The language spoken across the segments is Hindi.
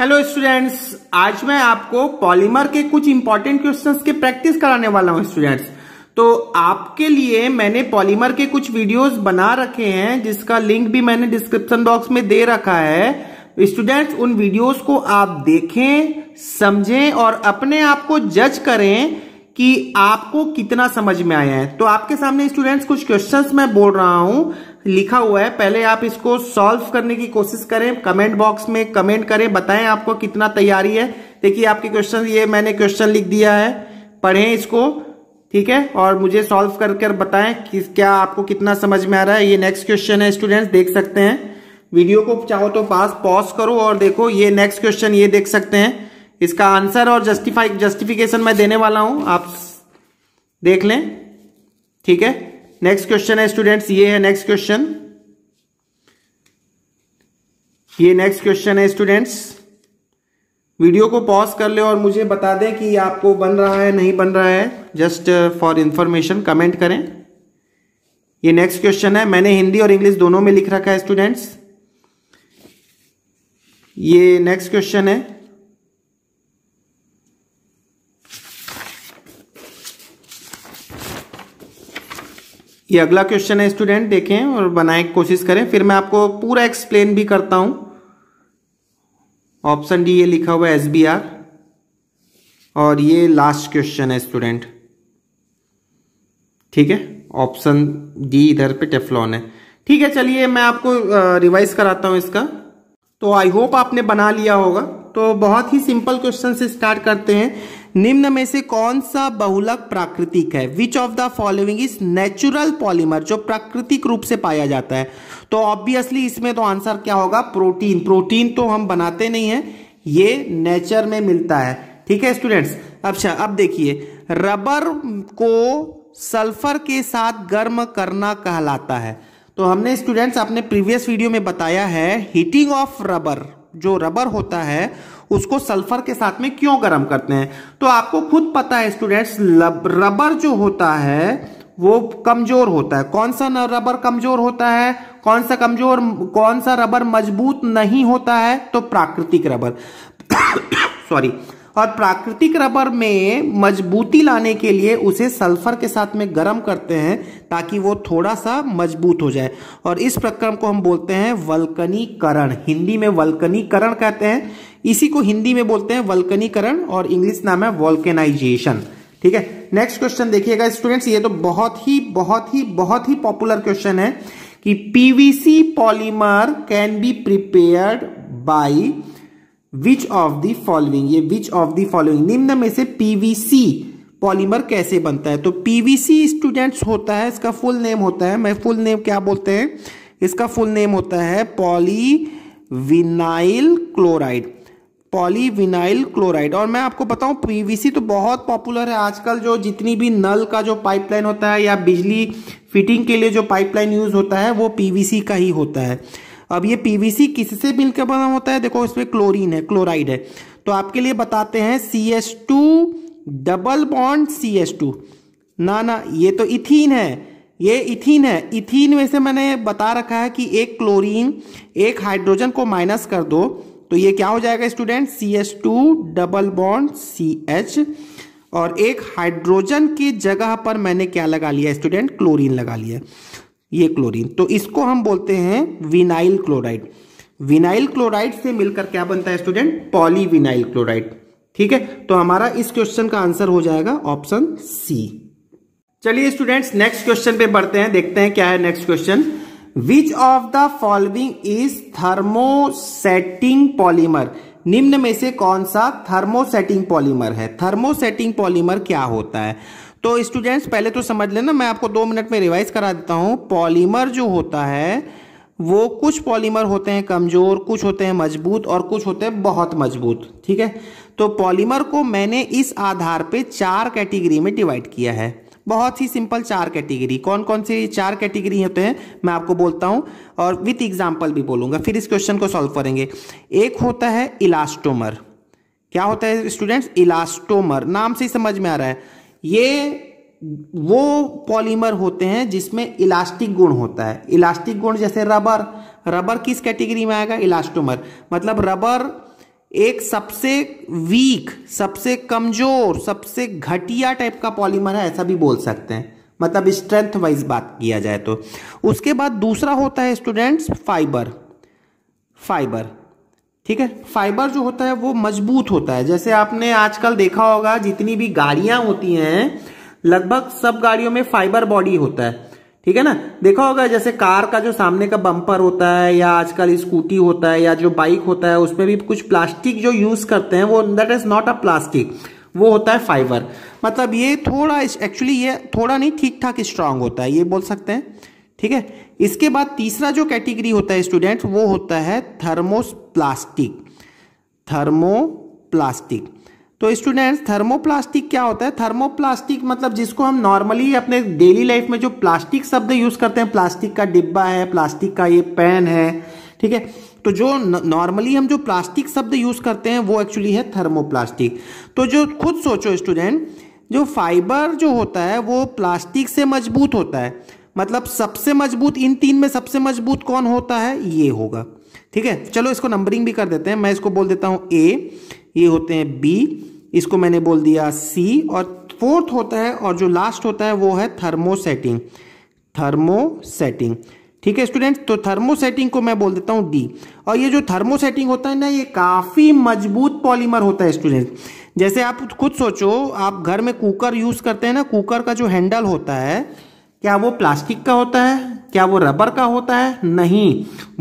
हेलो स्टूडेंट्स आज मैं आपको पॉलीमर के कुछ इंपॉर्टेंट क्वेश्चंस के प्रैक्टिस कराने वाला हूं स्टूडेंट्स तो आपके लिए मैंने पॉलीमर के कुछ वीडियोस बना रखे हैं जिसका लिंक भी मैंने डिस्क्रिप्शन बॉक्स में दे रखा है स्टूडेंट्स उन वीडियोस को आप देखें समझें और अपने आप को जज करें कि आपको कितना समझ में आया है तो आपके सामने स्टूडेंट्स कुछ क्वेश्चंस मैं बोल रहा हूं लिखा हुआ है पहले आप इसको सॉल्व करने की कोशिश करें कमेंट बॉक्स में कमेंट करें बताएं आपको कितना तैयारी है देखिए आपके क्वेश्चन ये मैंने क्वेश्चन लिख दिया है पढ़ें इसको ठीक है और मुझे सॉल्व कर कर बताएं कि क्या आपको कितना समझ में आ रहा है ये नेक्स्ट क्वेश्चन है स्टूडेंट्स देख सकते हैं वीडियो को चाहो तो पास पॉज करो और देखो ये नेक्स्ट क्वेश्चन ये देख सकते हैं इसका आंसर और जस्टिफाई जस्टिफिकेशन मैं देने वाला हूं आप देख लें ठीक है नेक्स्ट क्वेश्चन है स्टूडेंट्स ये है नेक्स्ट क्वेश्चन ये नेक्स्ट क्वेश्चन है स्टूडेंट्स वीडियो को पॉज कर ले और मुझे बता दें कि आपको बन रहा है नहीं बन रहा है जस्ट फॉर इंफॉर्मेशन कमेंट करें ये नेक्स्ट क्वेश्चन है मैंने हिंदी और इंग्लिश दोनों में लिख रखा है स्टूडेंट्स ये नेक्स्ट क्वेश्चन है ये अगला क्वेश्चन है स्टूडेंट देखें और बनाए कोशिश करें फिर मैं आपको पूरा एक्सप्लेन भी करता हूं ऑप्शन डी ये लिखा हुआ है एस बी आर और ये लास्ट क्वेश्चन है स्टूडेंट ठीक है ऑप्शन डी इधर पे टेफलॉन है ठीक है चलिए मैं आपको रिवाइज कराता हूं इसका तो आई होप आपने बना लिया होगा तो बहुत ही सिंपल क्वेश्चन से स्टार्ट करते हैं निम्न में से कौन सा बहुलक प्राकृतिक है which of the following is natural polymer जो प्राकृतिक रूप से पाया जाता है तो ऑब्वियसली इसमें तो आंसर क्या होगा प्रोटीन प्रोटीन तो हम बनाते नहीं है ये नेचर में मिलता है ठीक है स्टूडेंट्स अच्छा अब देखिए रबर को सल्फर के साथ गर्म करना कहलाता है तो हमने स्टूडेंट्स आपने प्रीवियस वीडियो में बताया है हीटिंग ऑफ रबर जो रबर होता है उसको सल्फर के साथ में क्यों गर्म करते हैं तो आपको खुद पता है स्टूडेंट्स रबर जो होता है वो कमजोर होता है कौन सा रबर कमजोर होता है कौन सा कमजोर कौन सा रबर मजबूत नहीं होता है तो प्राकृतिक रबर सॉरी और प्राकृतिक रबर में मजबूती लाने के लिए उसे सल्फर के साथ में गर्म करते हैं ताकि वो थोड़ा सा मजबूत हो जाए और इस प्रक्रम को हम बोलते हैं वल्कनीकरण हिंदी में वल्कनीकरण कहते हैं इसी को हिंदी में बोलते हैं वल्कनीकरण और इंग्लिश नाम है वॉल्केनाइजेशन ठीक है नेक्स्ट क्वेश्चन देखिएगा स्टूडेंट्स ये तो बहुत ही बहुत ही बहुत ही पॉपुलर क्वेश्चन है कि PVC polymer can be prepared by which of the following ये विच ऑफ द फॉलोइंग निम्न में से पीवीसी पॉलीमर कैसे बनता है तो पीवीसी स्टूडेंट्स होता है इसका फुल नेम होता है मैं फुल नेम क्या बोलते हैं इसका फुल नेम होता है poly vinyl chloride polyvinyl chloride और मैं आपको बताऊं पीवीसी तो बहुत पॉपुलर है आजकल जो जितनी भी नल का जो पाइपलाइन होता है या बिजली फिटिंग के लिए जो पाइपलाइन यूज होता है वो पीवीसी का ही होता है अब ये पीवीसी किससे मिलकर बना होता है देखो इसमें क्लोरीन है क्लोराइड है तो आपके लिए बताते हैं C S two double bond C S two ना ना ये तो इथीन है ये इथीन है इथीन में से मैंने बता रखा है कि एक क्लोरीन एक हाइड्रोजन को माइनस कर दो तो ये क्या हो जाएगा student C H two double bond C H और एक हाइड्रोजन की जगह पर मैंने क्या लगा लिया स्टूडेंट क्लोरीन लगा लिया ये क्लोरीन तो इसको हम बोलते हैं विनाइल क्लोराइड विनाइल क्लोराइड से मिलकर क्या बनता है स्टूडेंट पॉलीविनाइल क्लोराइड ठीक है तो हमारा इस क्वेश्चन का आंसर हो जाएगा ऑप्शन सी चलिए स्टूडेंट्स नेक्स्ट क्वेश्चन पे बढ़ते हैं देखते हैं क्या है next question which of the following is thermosetting polymer निम्न में से कौन सा थर्मोसेटिंग पॉलीमर है थर्मोसेटिंग पॉलीमर क्या होता है तो स्टूडेंट्स पहले तो समझ लेना मैं आपको दो मिनट में रिवाइज करा देता हूं पॉलीमर जो होता है वो कुछ पॉलीमर होते हैं कमज़ोर कुछ होते हैं मजबूत और कुछ होते हैं बहुत मजबूत ठीक है तो पॉलीमर को मैंने इस आधार पे चार कैटेगरी में डिवाइड किया है बहुत ही सिंपल चार कैटेगरी कौन कौन से चार कैटेगरी होते हैं मैं आपको बोलता हूँ और विथ एग्जाम्पल भी बोलूँगा फिर इस क्वेश्चन को सॉल्व करेंगे एक होता है इलास्टोमर क्या होता है स्टूडेंट्स इलास्टोमर नाम से ही समझ में आ रहा है ये वो पॉलीमर होते हैं जिसमें इलास्टिक गुण होता है इलास्टिक गुण जैसे रबर रबर किस कैटेगरी में आएगा इलास्टोमर मतलब रबर एक सबसे वीक सबसे कमजोर सबसे घटिया टाइप का पॉलीमर है ऐसा भी बोल सकते हैं मतलब स्ट्रेंथ वाइज बात किया जाए तो उसके बाद दूसरा होता है स्टूडेंट्स फाइबर फाइबर ठीक है फाइबर जो होता है वो मजबूत होता है जैसे आपने आजकल देखा होगा जितनी भी गाड़ियां होती हैं लगभग सब गाड़ियों में फाइबर बॉडी होता है ठीक है ना देखा होगा जैसे कार का जो सामने का बम्पर होता है या आजकल स्कूटी होता है या जो बाइक होता है उसमें भी कुछ प्लास्टिक जो यूज करते हैं वो that is not a plastic वो होता है फाइबर मतलब ये थोड़ा एक्चुअली ये थोड़ा नहीं ठीक ठाक स्ट्रांग होता है ये बोल सकते हैं ठीक है इसके बाद तीसरा जो कैटेगरी होता है स्टूडेंट वो होता है थर्मो प्लास्टिक तो स्टूडेंट्स थर्मोप्लास्टिक क्या होता है थर्मोप्लास्टिक मतलब जिसको हम नॉर्मली अपने डेली लाइफ में जो प्लास्टिक शब्द यूज करते हैं प्लास्टिक का डिब्बा है प्लास्टिक का ये पेन है ठीक है तो जो नॉर्मली हम जो प्लास्टिक शब्द यूज करते हैं वो एक्चुअली है थर्मोप्लास्टिक तो जो खुद सोचो स्टूडेंट जो फाइबर जो होता है वो प्लास्टिक से मजबूत होता है मतलब सबसे मजबूत इन तीन में सबसे मजबूत कौन होता है ये होगा ठीक है चलो इसको नंबरिंग भी कर देते हैं मैं इसको बोल देता हूँ ए ये होते हैं बी इसको मैंने बोल दिया सी और फोर्थ होता है और जो लास्ट होता है वो है थर्मोसेटिंग थर्मोसेटिंग ठीक है स्टूडेंट्स तो थर्मोसेटिंग को मैं बोल देता हूँ डी और ये जो थर्मोसेटिंग होता है ना ये काफ़ी मजबूत पॉलीमर होता है स्टूडेंट जैसे आप खुद सोचो आप घर में कुकर यूज़ करते हैं ना कुकर का जो हैंडल होता है क्या वो प्लास्टिक का होता है क्या वो रबर का होता है नहीं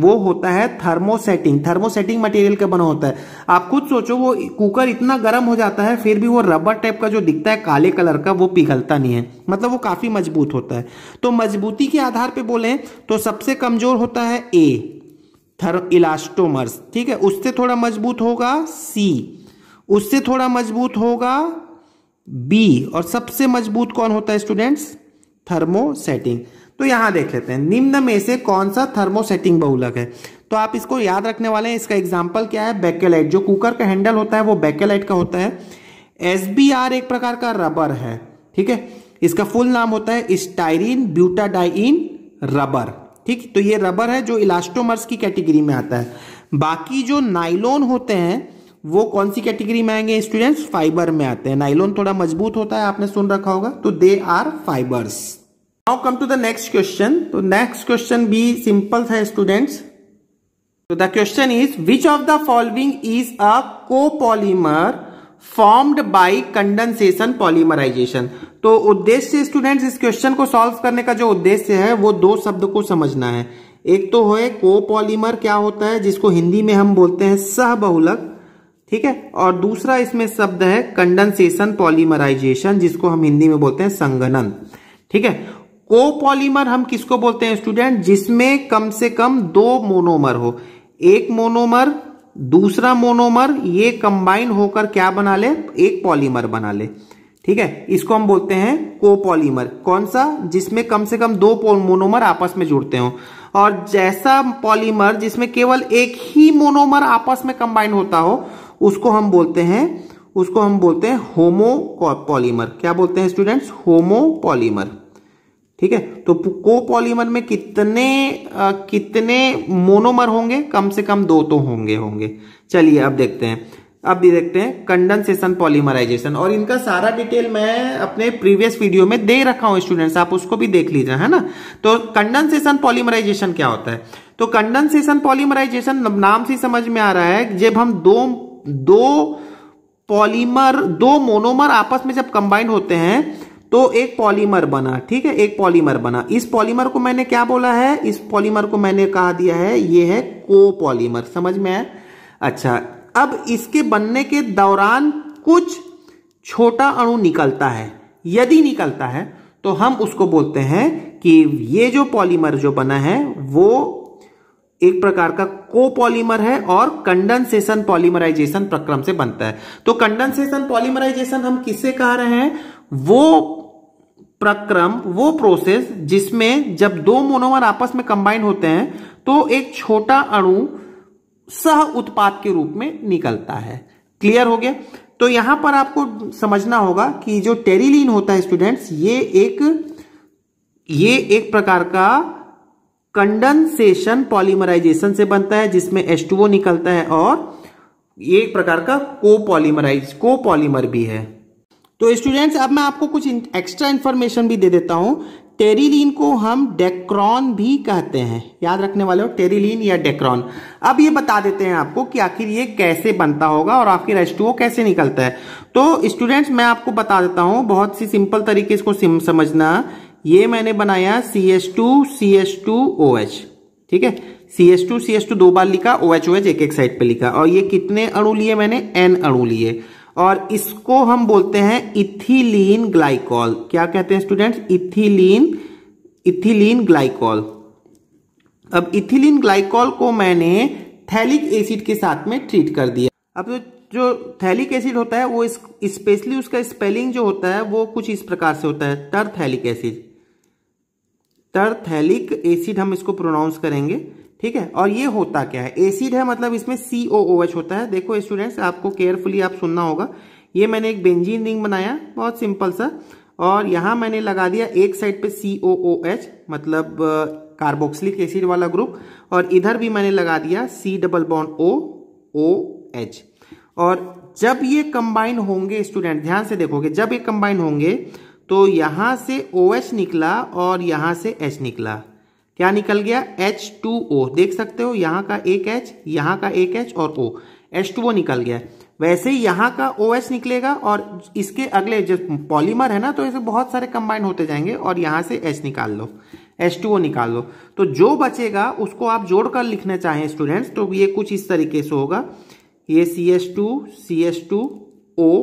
वो होता है थर्मोसेटिंग थर्मोसेटिंग मटेरियल का बना होता है आप खुद सोचो वो कुकर इतना गर्म हो जाता है फिर भी वो रबर टाइप का जो दिखता है काले कलर का वो पिघलता नहीं है मतलब वो काफ़ी मजबूत होता है तो मजबूती के आधार पर बोले तो सबसे कमज़ोर होता है ए थर इलास्टोमर्स ठीक है उससे थोड़ा मजबूत होगा सी उससे थोड़ा मजबूत होगा बी और सबसे मजबूत कौन होता है स्टूडेंट्स थर्मोसेटिंग तो यहां देख लेते हैं निम्न में से कौन सा थर्मोसेटिंग बहुलक है तो आप इसको याद रखने वाले हैं इसका एग्जाम्पल क्या है बैकेलाइट जो कुकर का हैंडल होता है वो बैकेलाइट का होता है एस एक प्रकार का रबर है ठीक है इसका फुल नाम होता है स्टाइरिन ब्यूटाडाइन रबर ठीक तो ये रबर है जो इलास्टोमर्स की कैटेगरी में आता है बाकी जो नाइलोन होते हैं वो कौन सी कैटेगरी में आएंगे स्टूडेंट्स फाइबर में आते हैं नाइलोन थोड़ा मजबूत होता है आपने सुन रखा होगा तो they are fibres now come to the next question तो नेक्स्ट क्वेश्चन भी सिंपल था स्टूडेंट्स तो the question is which of the following is a polymer formed by condensation polymerisation तो उद्देश्य स्टूडेंट्स इस क्वेश्चन को सॉल्व करने का जो उद्देश्य है वो दो शब्द को समझना है एक तो है को पॉलीमर क्या होता है जिसको हिंदी में हम बोलते हैं सह बहुलक ठीक है और दूसरा इसमें शब्द है कंडेंसेशन पॉलीमराइजेशन जिसको हम हिंदी में बोलते हैं संगनन ठीक है कोपॉलीमर हम किसको बोलते हैं स्टूडेंट जिसमें कम से कम दो मोनोमर हो एक मोनोमर दूसरा मोनोमर ये कंबाइन होकर क्या बना ले एक पॉलीमर बना ले ठीक है इसको हम बोलते हैं कोपॉलीमर कौन सा जिसमें कम से कम दो मोनोमर आपस में जुड़ते हो और जैसा पॉलीमर जिसमें केवल एक ही मोनोमर आपस में कंबाइन होता हो उसको हम बोलते हैं उसको हम बोलते हैं होमो पॉलीमर क्या बोलते हैं स्टूडेंट्स होमो पॉलीमर ठीक है तो कोपॉलीमर में कितने आ, कितने मोनोमर होंगे कम से कम दो तो होंगे होंगे चलिए अब देखते हैं अब भी देखते हैं कंडेंसेशन पॉलीमराइजेशन और इनका सारा डिटेल मैं अपने प्रीवियस वीडियो में दे रखा हूं स्टूडेंट्स आप उसको भी देख लीजिए है ना तो कंडेंसेशन पॉलीमराइजेशन क्या होता है तो कंडेंसेशन पॉलीमराइजेशन नाम से समझ में आ रहा है जब हम दो दो पॉलीमर दो मोनोमर आपस में जब कंबाइंड होते हैं तो एक पॉलीमर बना ठीक है एक पॉलीमर बना इस पॉलीमर को मैंने क्या बोला है इस पॉलीमर को मैंने कहा दिया है ये है को पॉलीमर समझ में आया अच्छा अब इसके बनने के दौरान कुछ छोटा अणु निकलता है यदि निकलता है तो हम उसको बोलते हैं कि ये जो पॉलीमर जो बना है वो एक प्रकार का को पॉलीमर है और कंडेंसेशन पॉलीमराइजेशन प्रक्रम से बनता है तो कंडेंसेशन पॉलीमराइजेशन हम किससे कह रहे हैं वो प्रक्रम वो प्रोसेस जिसमें जब दो मोनोमर आपस में कंबाइन होते हैं तो एक छोटा अणु सह उत्पाद के रूप में निकलता है क्लियर हो गया तो यहां पर आपको समझना होगा कि जो टेरिलीन होता है स्टूडेंट्स ये एक ये एक प्रकार का कंडेंसेशन पॉलीमराइजेशन से बनता है जिसमें एस निकलता है और ये एक प्रकार का कोपॉलीमराइज कोपॉलीमर भी है तो स्टूडेंट्स अब मैं आपको कुछ एक्स्ट्रा इन्फॉर्मेशन भी दे देता हूँ टेरिलीन को हम डेक्रॉन भी कहते हैं याद रखने वाले हो टेरिलीन या डेक्रॉन अब ये बता देते हैं आपको कि आखिर ये कैसे बनता होगा और आखिर एच कैसे निकलता है तो स्टूडेंट्स मैं आपको बता देता हूँ बहुत सी सिंपल तरीके इसको समझना ये मैंने बनाया C S two C S two O H ठीक है C S two C S two दो बार लिखा ओ एच ओ एच एक एक साइड पर लिखा और ये कितने अणु लिए मैंने एन अणु लिए और इसको हम बोलते हैं इथिलीन ग्लाइकॉल क्या कहते हैं स्टूडेंट्स इथिलीन इथिलीन ग्लाइकॉल अब इथिलीन ग्लाइकॉल को मैंने थैलिक एसिड के साथ में ट्रीट कर दिया अब जो तो जो थैलिक एसिड होता है वो स्पेशली उसका स्पेलिंग जो होता है वो कुछ इस प्रकार से होता है टर्थैलिक एसिड टर्थैलिक एसिड हम इसको प्रोनाउंस करेंगे ठीक है और ये होता क्या है एसिड है मतलब इसमें सी ओ ओ एच होता है देखो स्टूडेंट्स आपको केयरफुली आप सुनना होगा ये मैंने एक बेंजीन रिंग बनाया बहुत सिंपल सा और यहाँ मैंने लगा दिया एक साइड पे सी ओ ओ एच मतलब कार्बोक्सिलिक एसिड वाला ग्रुप और इधर भी मैंने लगा दिया C double bond O O H और जब ये कंबाइन होंगे स्टूडेंट ध्यान से देखोगे जब ये कंबाइन होंगे तो यहाँ से ओ OH निकला और यहाँ से एच निकला क्या निकल गया एच टू ओ देख सकते हो यहाँ का एक एच यहाँ का एक एच और ओ एच टू ओ निकल गया वैसे ही यहाँ का ओ एच निकलेगा और इसके अगले जो पॉलीमर है ना तो ऐसे बहुत सारे कंबाइन होते जाएंगे और यहाँ से एच निकाल लो एच टू ओ निकाल लो तो जो बचेगा उसको आप जोड़कर लिखना चाहें स्टूडेंट्स तो ये कुछ इस तरीके से होगा ये C H two C H two O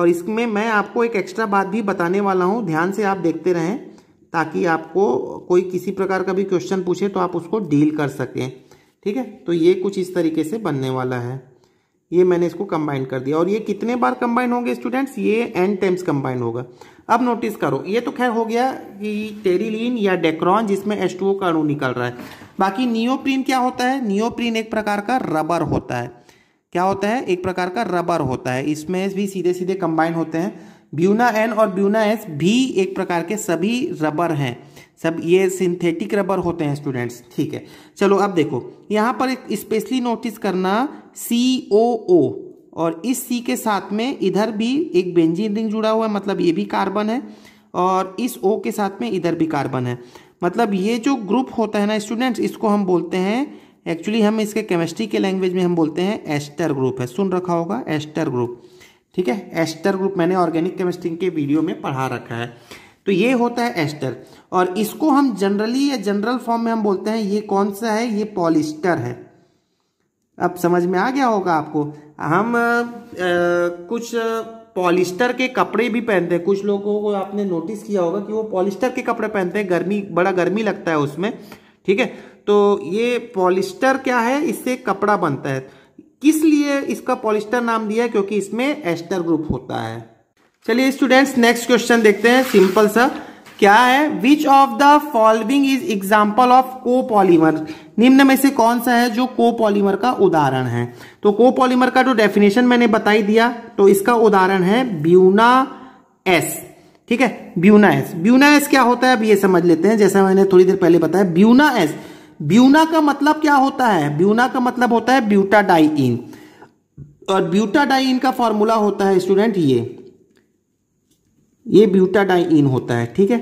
और इसमें मैं आपको एक एक्स्ट्रा बात भी बताने वाला हूँ ध्यान से आप देखते रहें ताकि आपको कोई किसी प्रकार का भी क्वेश्चन पूछे तो आप उसको डील कर सकें ठीक है तो ये कुछ इस तरीके से बनने वाला है ये मैंने इसको कंबाइन कर दिया और ये कितने बार कंबाइन होंगे स्टूडेंट्स ये एन टाइम्स कंबाइन होगा अब नोटिस करो ये तो खैर हो गया कि टेरिलीन या डेक्रॉन जिसमें एस टू का अणु निकल रहा है बाकी नियोप्रीन क्या होता है नियोप्रीन एक प्रकार का रबर होता है क्या होता है एक प्रकार का रबर होता है इसमें भी सीधे सीधे कंबाइन होते हैं ब्यूना एन और ब्यूना एस भी एक प्रकार के सभी रबर हैं सब ये सिंथेटिक रबर होते हैं स्टूडेंट्स ठीक है चलो अब देखो यहाँ पर एक स्पेशली नोटिस करना सी ओ ओ और इस सी के साथ में इधर भी एक बेंजीन रिंग जुड़ा हुआ है मतलब ये भी कार्बन है और इस ओ के साथ में इधर भी कार्बन है मतलब ये जो ग्रुप होता है ना स्टूडेंट्स इसको हम बोलते हैं एक्चुअली हम इसके केमिस्ट्री के लैंग्वेज में हम बोलते हैं एस्टर ग्रुप है सुन रखा होगा एस्टर ग्रुप ठीक है एस्टर ग्रुप मैंने ऑर्गेनिक केमिस्ट्री के वीडियो में पढ़ा रखा है तो ये होता है एस्टर और इसको हम जनरली या जनरल फॉर्म में हम बोलते हैं ये कौन सा है ये पॉलिस्टर है अब समझ में आ गया होगा आपको हम आ, कुछ पॉलिस्टर के कपड़े भी पहनते हैं कुछ लोगों को आपने नोटिस किया होगा कि वो पॉलिस्टर के कपड़े पहनते हैं गर्मी बड़ा गर्मी लगता है उसमें ठीक है तो ये पॉलिस्टर क्या है इससे कपड़ा बनता है किस लिए इसका पॉलिस्टर नाम दिया क्योंकि इसमें एस्टर ग्रुप होता है चलिए स्टूडेंट्स नेक्स्ट क्वेश्चन देखते हैं सिंपल सा क्या है which of the following is example of को पॉलीमर निम्न में से कौन सा है जो को पॉलीमर का उदाहरण है तो को पॉलीमर का जो तो डेफिनेशन मैंने बताई दिया तो इसका उदाहरण है ब्यूना एस ठीक है ब्यूना एस ब्यूना एस क्या होता है अब ये समझ लेते हैं जैसा मैंने थोड़ी देर पहले बताया ब्यूना एस ब्यूना का मतलब क्या होता है ब्यूना का मतलब होता है ब्यूटा ब्यूटाडाइन और ब्यूटा ब्यूटाडाइन का फॉर्मूला होता है स्टूडेंट ये ये ब्यूटाडाइन होता है ठीक है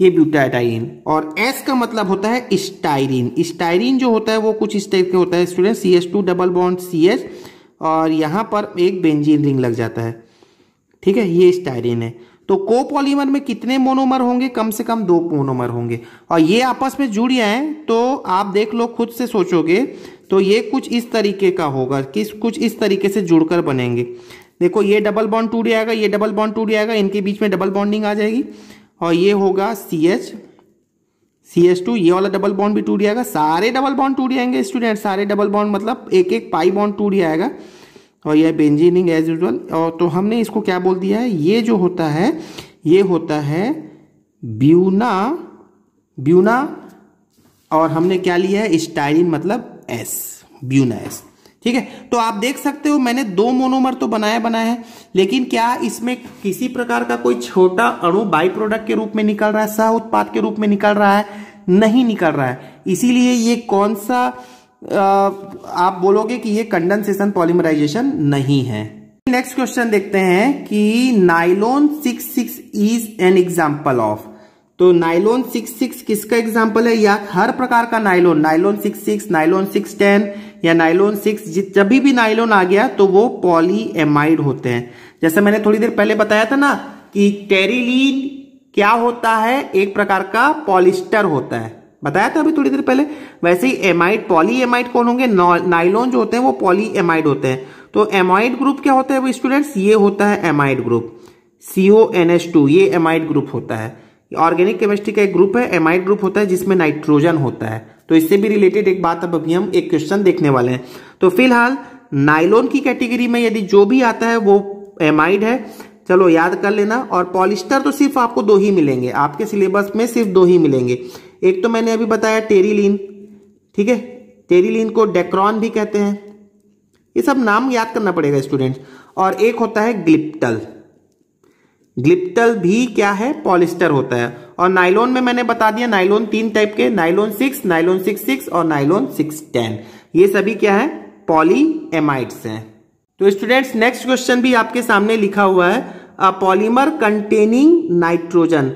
ये ब्यूटाडाइन और एस का मतलब होता है स्टाइरिन स्टाइरिन जो होता है वो कुछ इस टाइप के होता है student C S two double bond C S और यहां पर एक बेंजीन रिंग लग जाता है ठीक है ये स्टाइरिन है तो कोपॉलीमर में कितने मोनोमर होंगे कम से कम दो मोनोमर होंगे और ये आपस में जुड़ जाए तो आप देख लो खुद से सोचोगे तो ये कुछ इस तरीके का होगा किस कुछ इस तरीके से जुड़कर बनेंगे देखो ये डबल बॉन्ड टूट जाएगा ये डबल बॉन्ड टूट जाएगा इनके बीच में डबल बॉन्डिंग आ जाएगी और ये होगा C H C H two ये वाला डबल बॉन्ड भी टूट जाएगा सारे डबल बॉन्ड टूट जाएंगे स्टूडेंट सारे डबल बॉन्ड मतलब एक एक पाई बॉन्ड टूट जाएगा और यह बेंजीनिंग एज यूजल और तो हमने इसको क्या बोल दिया है ये जो होता है ये होता है ब्यूना ब्यूना और हमने क्या लिया है स्टाइलिन मतलब एस ब्यूना एस ठीक है तो आप देख सकते हो मैंने दो मोनोमर तो बनाया बनाया है लेकिन क्या इसमें किसी प्रकार का कोई छोटा अणु बाई प्रोडक्ट के रूप में निकल रहा है सह उत्पाद के रूप में निकल रहा है नहीं निकल रहा है इसीलिए ये कौन सा आप बोलोगे कि ये कंडेंसेशन पॉलीमराइजेशन नहीं है नेक्स्ट क्वेश्चन देखते हैं कि nylon six six is an example of तो नाइलोन सिक्स सिक्स किसका एग्जाम्पल है या हर प्रकार का nylon nylon six six nylon six ten या नाइलोन सिक्स जब भी नाइलोन आ गया तो वो पॉलीएमाइड होते हैं जैसे मैंने थोड़ी देर पहले बताया था ना कि टेरिलीन क्या होता है एक प्रकार का पॉलिस्टर होता है बताया था अभी थोड़ी देर पहले वैसे ही एमाइड पॉली एमाइड कौन होंगे नाइलॉन जो होते हैं वो पॉली एमाइड होते हैं तो एमाइड ग्रुप क्या होता है वो स्टूडेंट्स ये होता है amide group C O N H two ये एमाइड ग्रुप होता है ऑर्गेनिक केमिस्ट्री का एक ग्रुप है एमाइड ग्रुप होता है जिसमें नाइट्रोजन होता है तो इससे भी रिलेटेड एक बात अब अभी हम एक क्वेश्चन देखने वाले हैं तो फिलहाल नाइलोन की कैटेगरी में यदि जो भी आता है वो एमाइड है चलो याद कर लेना और पॉलिस्टर तो सिर्फ आपको दो ही मिलेंगे आपके सिलेबस में सिर्फ दो ही मिलेंगे एक तो मैंने अभी बताया टेरीलिन ठीक है टेरीलिन को डेक्रॉन भी कहते हैं ये सब नाम याद करना पड़ेगा स्टूडेंट्स और एक होता है ग्लिप्टल ग्लिप्टल भी क्या है पॉलिस्टर होता है और नाइलोन में मैंने बता दिया नाइलोन तीन टाइप के nylon six nylon six six और नाइलोन सिक्स टेन ये सभी क्या है पॉलीएमाइड्स हैं तो स्टूडेंट्स नेक्स्ट क्वेश्चन भी आपके सामने लिखा हुआ है अ पॉलीमर कंटेनिंग नाइट्रोजन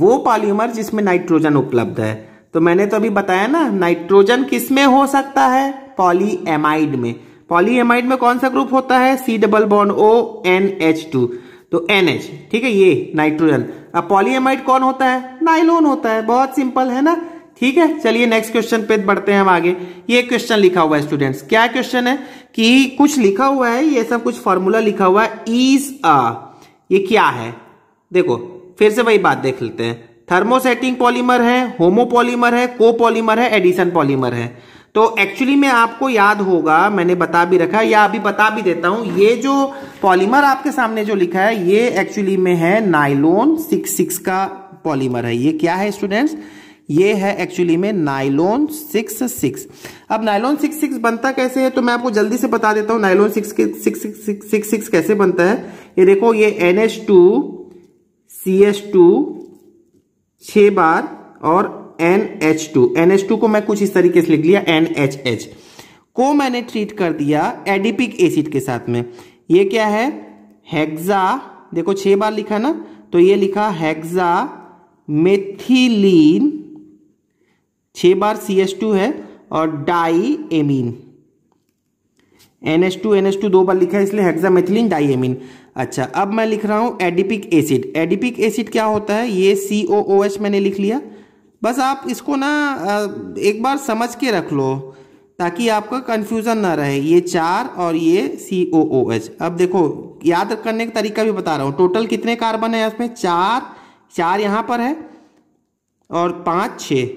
वो पॉलीमर जिसमें नाइट्रोजन उपलब्ध है तो मैंने तो अभी बताया ना नाइट्रोजन किसमें हो सकता है पॉलीएमाइड में पॉलीएमाइड में कौन सा ग्रुप होता है C double bond O N H two तो एन एच ठीक है ये नाइट्रोजन अब पॉलीएमाइड कौन होता है नाइलोन होता है बहुत सिंपल है ना ठीक है चलिए नेक्स्ट क्वेश्चन पे बढ़ते हैं हम आगे ये क्वेश्चन लिखा हुआ है स्टूडेंट्स क्या क्वेश्चन है कि कुछ लिखा हुआ है ये सब कुछ फॉर्मूला लिखा हुआ है इज अ ये क्या है देखो फिर से वही बात देख लेते हैं थर्मोसेटिंग पॉलीमर है होमोपॉलीमर है कोपॉलीमर है एडिशन पॉलीमर है तो एक्चुअली में आपको याद होगा मैंने बता भी रखा या अभी बता भी देता हूं ये जो पॉलीमर आपके सामने जो लिखा है ये एक्चुअली में है नाइलोन सिक्स सिक्स का पॉलीमर है ये क्या है स्टूडेंट्स ये है एक्चुअली में नाइलोन सिक्स सिक्स अब नाइलोन सिक्स सिक्स बनता कैसे है तो मैं आपको जल्दी से बता देता हूं nylon six six six six कैसे बनता है ये देखो ये N H two C S two छ बार और N H two N H two को मैं कुछ इस तरीके से लिख लिया एन एच एच को मैंने ट्रीट कर दिया एडिपिक एसिड के साथ में ये क्या है हेक्सा देखो छह बार लिखा ना तो ये लिखा हेक्सा मेथिलीन छह बार सी एच टू है और diamine N S two N S two दो बार लिखा है इसलिए हेक्सामेथिलीन डाइएमिन अच्छा अब मैं लिख रहा हूँ एडिपिक एसिड एडिपिक एसिड क्या होता है ये सी ओ ओ एच मैंने लिख लिया बस आप इसको ना एक बार समझ के रख लो ताकि आपका कन्फ्यूज़न ना रहे ये चार और ये सी ओ ओ एच अब देखो याद करने का तरीका भी बता रहा हूँ टोटल कितने कार्बन है इसमें चार चार यहाँ पर है और पाँच छः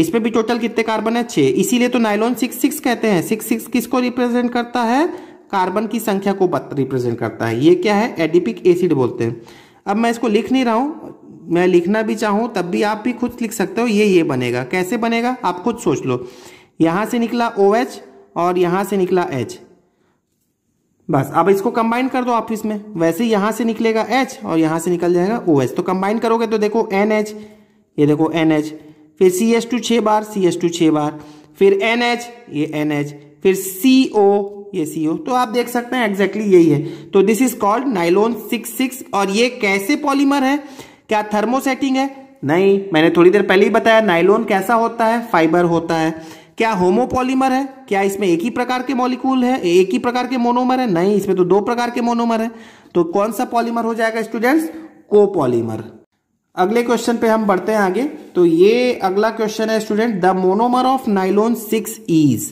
इसमें भी टोटल कितने कार्बन है छः इसीलिए तो नाइलॉन सिक्स सिक्स कहते हैं सिक्स सिक्स किसको रिप्रेजेंट करता है कार्बन की संख्या को रिप्रेजेंट करता है ये क्या है एडिपिक एसिड बोलते हैं अब मैं इसको लिख नहीं रहा हूँ मैं लिखना भी चाहूँ तब भी आप भी खुद लिख सकते हो ये ये बनेगा कैसे बनेगा आप खुद सोच लो यहाँ से निकला ओ OH और यहाँ से निकला एच बस अब इसको कंबाइन कर दो ऑफिस में वैसे यहाँ से निकलेगा H और यहाँ से निकल जाएगा ओ OH तो कंबाइन करोगे तो देखो एन एच ये देखो एन एच फिर सी एस टू छः बार सी एस टू छः बार फिर एन एच ये एन एच फिर सी ओ ये सी ओ तो आप देख सकते हैं एग्जैक्टली exactly यही है तो this is called nylon six six और ये कैसे पॉलीमर है क्या थर्मोसेटिंग है नहीं मैंने थोड़ी देर पहले ही बताया नाइलोन कैसा होता है फाइबर होता है क्या होमोपॉलीमर है क्या इसमें एक ही प्रकार के मॉलिक्यूल है एक ही प्रकार के मोनोमर है नहीं इसमें तो दो प्रकार के मोनोमर है तो कौन सा पॉलीमर हो जाएगा स्टूडेंट्स कोपॉलीमर अगले क्वेश्चन पे हम बढ़ते हैं आगे तो ये अगला क्वेश्चन है student the monomer of nylon six is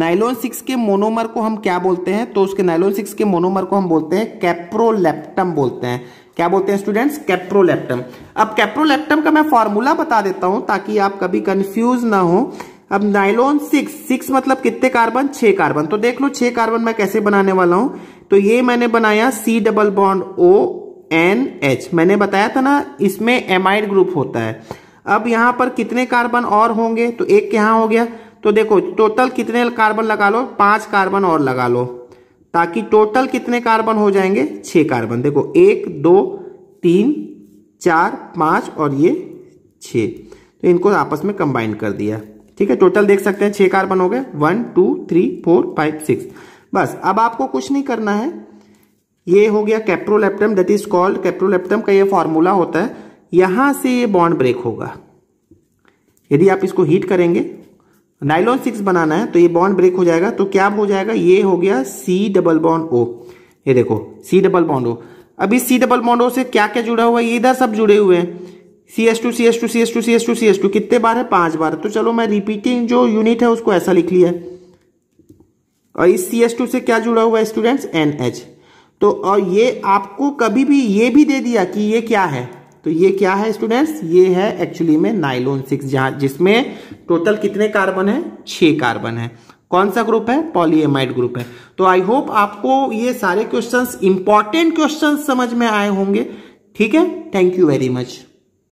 nylon six के मोनोमर को हम क्या बोलते हैं तो उसके नाइलोन सिक्स के मोनोमर को हम बोलते हैं कैप्रोलेप्टम बोलते हैं क्या बोलते हैं स्टूडेंट्स कैप्रोलेप्टम अब कैप्रोलेप्टम का मैं फॉर्मूला बता देता हूं ताकि आप कभी कंफ्यूज ना हो अब नाइलोन सिक्स सिक्स मतलब कितने कार्बन छह कार्बन तो देख लो छह कार्बन मैं कैसे बनाने वाला हूं तो ये मैंने बनाया C double bond O N H मैंने बताया था ना इसमें एमाइड ग्रुप होता है अब यहां पर कितने कार्बन और होंगे तो एक यहाँ हो गया तो देखो टोटल कितने कार्बन लगा लो पांच कार्बन और लगा लो ताकि टोटल कितने कार्बन हो जाएंगे छह कार्बन देखो एक दो तीन चार पाँच और ये छ तो इनको आपस में कंबाइन कर दिया ठीक है टोटल देख सकते हैं छह कार्बन हो गए one two three four five six बस अब आपको कुछ नहीं करना है ये हो गया caprolactam that is called caprolactam का ये फॉर्मूला होता है यहां से ये बॉन्ड ब्रेक होगा यदि आप इसको हीट करेंगे नाइलॉन सिक्स बनाना है तो ये बॉन्ड ब्रेक हो जाएगा तो क्या हो जाएगा ये हो गया सी डबल बॉन्ड ओ ये देखो सी डबल बॉन्ड ओ अब इस सी डबल बॉन्ड ओ से क्या क्या जुड़ा हुआ है इधर सब जुड़े हुए हैं C S two C S two C S two C S two C S two कितने बार है पांच बार तो चलो मैं रिपीटिंग जो यूनिट है उसको ऐसा लिख लिया और इस सी एस टू से क्या जुड़ा हुआ है स्टूडेंट्स एन एच तो और ये आपको कभी भी ये भी दे दिया कि ये क्या है तो ये क्या है स्टूडेंट्स ये है एक्चुअली में नाइलोन सिक्स जहां जिसमें टोटल कितने कार्बन है छह कार्बन है कौन सा ग्रुप है पॉलीएमाइड ग्रुप है तो आई होप आपको ये सारे क्वेश्चंस इंपॉर्टेंट क्वेश्चंस समझ में आए होंगे ठीक है थैंक यू वेरी मच